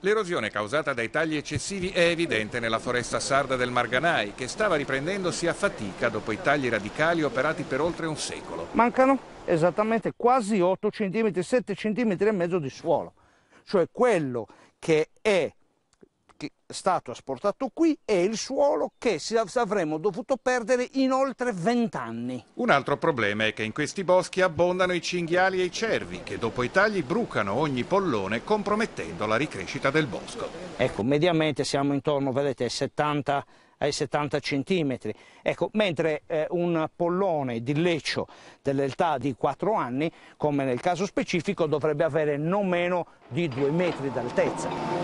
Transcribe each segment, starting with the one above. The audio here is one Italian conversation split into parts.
L'erosione causata dai tagli eccessivi è evidente nella foresta sarda del Marganai, che stava riprendendosi a fatica dopo i tagli radicali operati per oltre un secolo. Mancano esattamente quasi 8 cm, 7 cm e mezzo di suolo, cioè quello che è stato asportato qui è il suolo che avremmo dovuto perdere in oltre 20 anni. Un altro problema è che in questi boschi abbondano i cinghiali e i cervi che dopo i tagli brucano ogni pollone compromettendo la ricrescita del bosco. Ecco, mediamente siamo intorno, vedete, ai 70 ai 70 cm. Ecco, mentre eh, un pollone di leccio dell'età di 4 anni, come nel caso specifico, dovrebbe avere non meno di 2 metri d'altezza.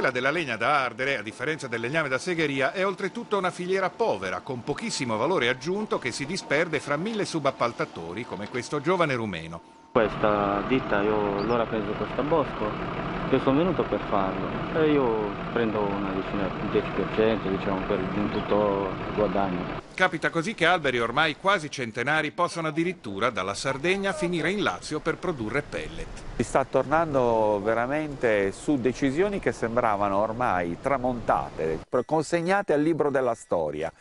Quella della legna da ardere, a differenza del legname da segheria, è oltretutto una filiera povera, con pochissimo valore aggiunto che si disperde fra mille subappaltatori, come questo giovane rumeno. Questa ditta, io l'ho preso questo bosco, io sono venuto per farlo e io prendo una decina, un 10% diciamo, per tutto il guadagno. Capita così che alberi ormai quasi centenari possono addirittura dalla Sardegna finire in Lazio per produrre pellet. Si sta tornando veramente su decisioni che sembravano ormai tramontate, consegnate al libro della storia.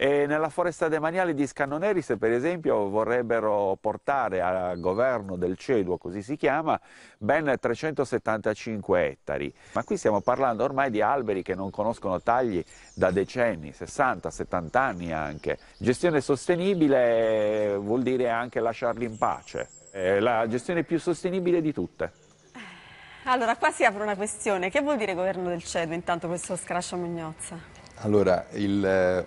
E nella foresta demaniale di Scannoneris, per esempio, vorrebbero portare al governo del CEDUO, così si chiama, ben 375 ettari. Ma qui stiamo parlando ormai di alberi che non conoscono tagli da decenni, 60-70 anni anche. Gestione sostenibile vuol dire anche lasciarli in pace. È la gestione più sostenibile di tutte. Allora, qua si apre una questione. Che vuol dire governo del CEDO intanto questo scrascio Mugnozza? Allora, il eh,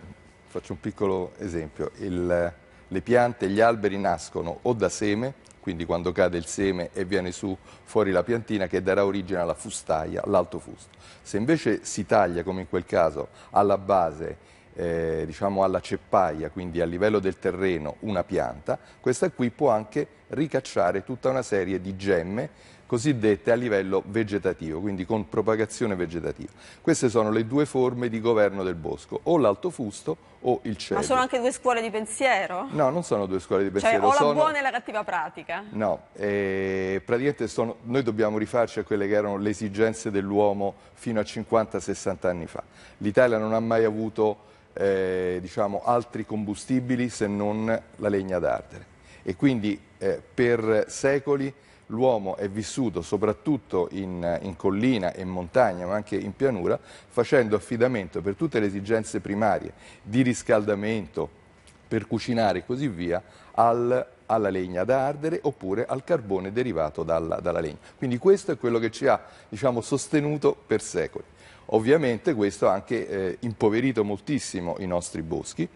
Faccio un piccolo esempio. Il, le piante, gli alberi nascono o da seme, quindi quando cade il seme e viene su fuori la piantina che darà origine alla fustaia, all'alto fusto. Se invece si taglia, come in quel caso, alla base, eh, diciamo alla ceppaia, quindi a livello del terreno, una pianta, questa qui può anche ricacciare tutta una serie di gemme cosiddette a livello vegetativo, quindi con propagazione vegetativa. Queste sono le due forme di governo del bosco, o l'alto fusto o il cielo. Ma sono anche due scuole di pensiero? No, non sono due scuole di pensiero. Cioè, o la sono... buona e la cattiva pratica? No, eh, praticamente sono... noi dobbiamo rifarci a quelle che erano le esigenze dell'uomo fino a 50-60 anni fa. L'Italia non ha mai avuto eh, diciamo, altri combustibili se non la legna d'ardere. E quindi eh, per secoli l'uomo è vissuto soprattutto in, in, collina e in montagna, ma anche in pianura, facendo affidamento per tutte le esigenze primarie di riscaldamento, per cucinare e così via, al, alla legna da ardere oppure al carbone derivato dalla, dalla legna. Quindi questo è quello che ci ha diciamo, sostenuto per secoli. Ovviamente questo ha anche eh, impoverito moltissimo i nostri boschi.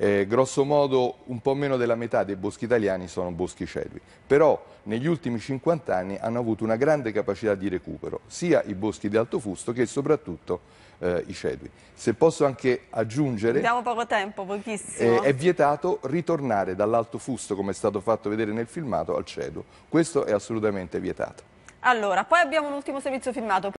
Eh, grosso modo un po' meno della metà dei boschi italiani sono boschi ceduti, però negli ultimi 50 anni hanno avuto una grande capacità di recupero, sia i boschi di alto fusto che soprattutto eh, i cedui. Se posso anche aggiungere... Abbiamo poco tempo, pochissimo. Eh, è vietato ritornare dall'alto fusto, come è stato fatto vedere nel filmato, al ceduo. Questo è assolutamente vietato. Allora, poi abbiamo un ultimo servizio filmato.